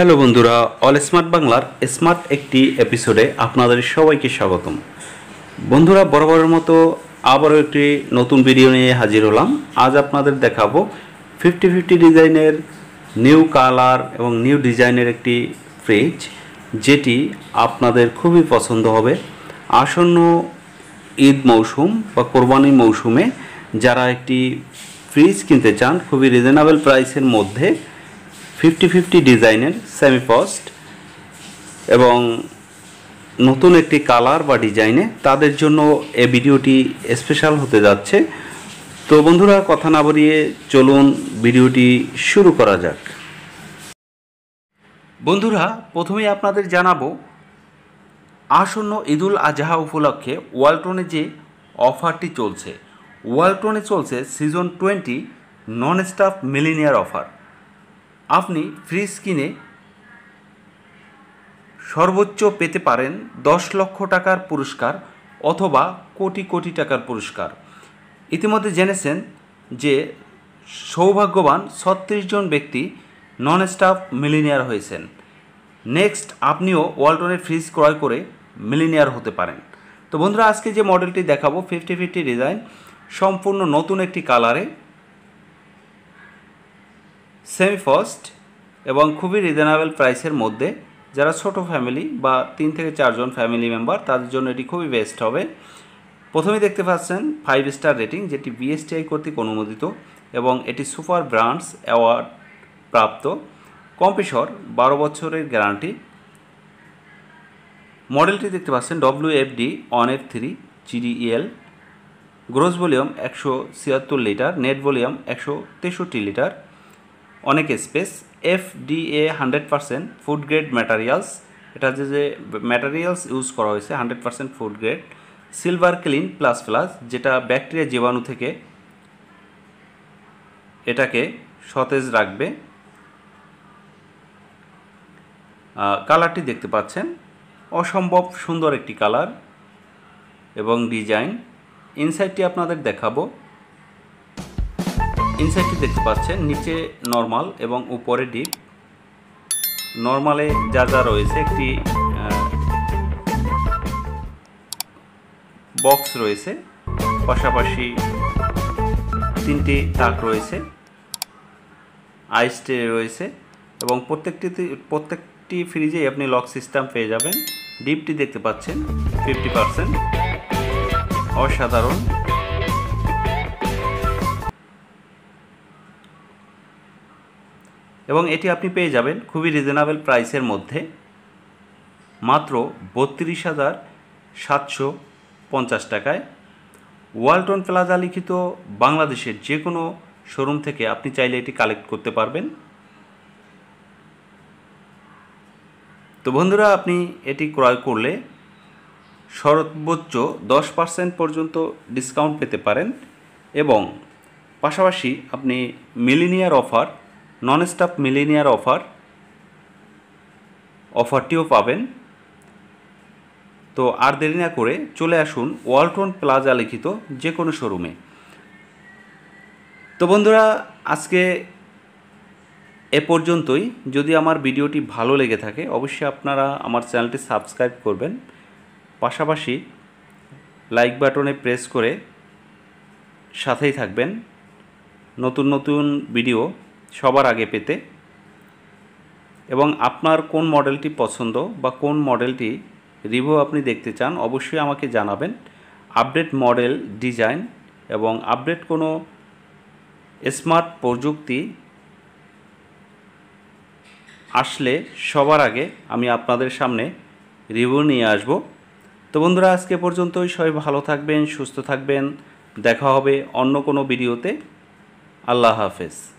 hello বন্ধুরা all smart বাংলার smart একটি এপিসোডে আপনাদের সবাইকে স্বাগতম বন্ধুরা বরাবরের মতো আবারও একটি নতুন ভিডিও নিয়ে হাজির হলাম আজ আপনাদের দেখাবো ফিফটি ফিফটি ডিজাইনের নিউ কালার এবং নিউ ডিজাইনের একটি ফ্রিজ যেটি আপনাদের খুবই পছন্দ হবে আসন্ন ঈদ মৌসুম বা কোরবানি মৌসুমে যারা একটি ফ্রিজ কিনতে চান খুবই রিজনেবল প্রাইসের মধ্যে ফিফটি ফিফটি ডিজাইনের সেমি পস্ট এবং নতুন একটি কালার বা ডিজাইনে তাদের জন্য এ ভিডিওটি স্পেশাল হতে যাচ্ছে তো বন্ধুরা কথা না বলিয়ে চলুন ভিডিওটি শুরু করা যাক বন্ধুরা প্রথমেই আপনাদের জানাবো আসন্ন ঈদুল আজহা উপলক্ষে ওয়ালটনে যে অফারটি চলছে ওয়ালটনে চলছে season twenty non stop millionaire offer আপনি ফ্রি স্কিনে সর্বোচ্চ পেতে পারেন দশ লক্ষ টাকার পুরস্কার অথবা কোটি কোটি টাকার পুরস্কার ইতিমধ্যে জেনেছেন যে সৌভাগ্যবান ছত্রিশ জন ব্যক্তি নন স্টাফ মিলিনিয়ার হয়েছেন নেক্সট আপনিও ওয়ালটনের ফ্রিজ ক্রয় করে মিলিনিয়ার হতে পারেন তো বন্ধুরা আজকে যে মডেলটি দেখাবো ফিফটি ফিফটি ডিজাইন সম্পূর্ণ নতুন একটি কালারে সেমি ফার্স্ট এবং খুবই রিজনেবল প্রাইসের মধ্যে যারা ছোট ফ্যামিলি বা তিন থেকে চারজন ফ্যামিলি মেম্বার তাদের জন্য এটি খুবই বেস্ট হবে প্রথমেই দেখতে পাচ্ছেন ফাইভ স্টার রেটিং যেটি বিএসটিআই কর্তৃক অনুমোদিত এবং এটি সুপার ব্রান্ডস অ্যাওয়ার্ড প্রাপ্ত কম্পিশর বারো বছরের গ্যারান্টি মডেলটি দেখতে পাচ্ছেন W F D one F three GDL gross volume একশো ছিয়াত্তর লিটার নেট ভলিউম একশো তেষট্টি লিটার অনেক space F D A hundred percent food grade materials এটা যে যে ম্যাটারিয়ালস ইউজ করা হয়েছে hundred percent food grade silver clean plus plus যেটা ব্যাকটেরিয়া জীবাণু থেকে এটাকে সতেজ রাখবে কালারটি দেখতে পাচ্ছেন অসম্ভব সুন্দর একটি কালার এবং ডিজাইন ইনসাইডটি আপনাদের দেখাবো ইনসাইডটি দেখতে পাচ্ছেন নিচে নর্মাল এবং উপরে ডিপ নর্মালে যা যা রয়েছে একটি বক্স রয়েছে পাশাপাশি তিনটি তাক রয়েছে আইস ট্রে রয়েছে এবং প্রত্যেকটিতে প্রত্যেকটি ফ্রিজেই আপনি লক সিস্টেম পেয়ে যাবেন ডিপটি দেখতে পাচ্ছেন ফিফটি পারসেন্ট অসাধারণ এবং এটি আপনি পেয়ে যাবেন খুবই রিজনেবল প্রাইসের মধ্যে মাত্র বত্রিশ হাজার সাতশো পঞ্চাশ টাকায় ওয়ালটন প্লাজা লিখিত বাংলাদেশের যে কোনো শোরুম থেকে আপনি চাইলে এটি কালেক্ট করতে পারবেন তো বন্ধুরা আপনি এটি ক্রয় করলে সর্বোচ্চ দশ পার্সেন্ট পর্যন্ত ডিসকাউন্ট পেতে পারেন এবং পাশাপাশি আপনি millionaire offer non stop millionaire offer অফারটিও পাবেন তো আর দেরি না করে চলে আসুন ওয়ালটন প্লাজা লিখিত যে কোনো শোরুমে তো বন্ধুরা আজকে এ পর্যন্তই যদি আমার ভিডিওটি ভালো লেগে থাকে অবশ্যই আপনারা আমার চ্যানেলটি সাবস্ক্রাইব করবেন পাশাপাশি লাইক বাটনে প্রেস করে সাথেই থাকবেন নতুন নতুন ভিডিও সবার আগে পেতে এবং আপনার কোন মডেলটি পছন্দ বা কোন মডেলটি রিভিউ আপনি দেখতে চান অবশ্যই আমাকে জানাবেন আপডেট মডেল ডিজাইন এবং আপডেট কোনো স্মার্ট প্রযুক্তি আসলে সবার আগে আমি আপনাদের সামনে রিভিউ নিয়ে আসব তো বন্ধুরা আজকে পর্যন্তই সবাই ভালো থাকবেন সুস্থ থাকবেন দেখা হবে অন্য কোনো ভিডিওতে আল্লাহ হাফেজ